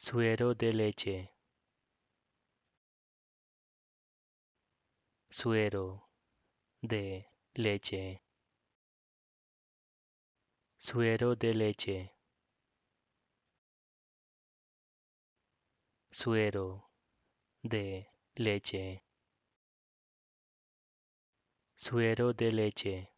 suero de leche, suero de leche, suero de leche, suero de leche, suero de leche.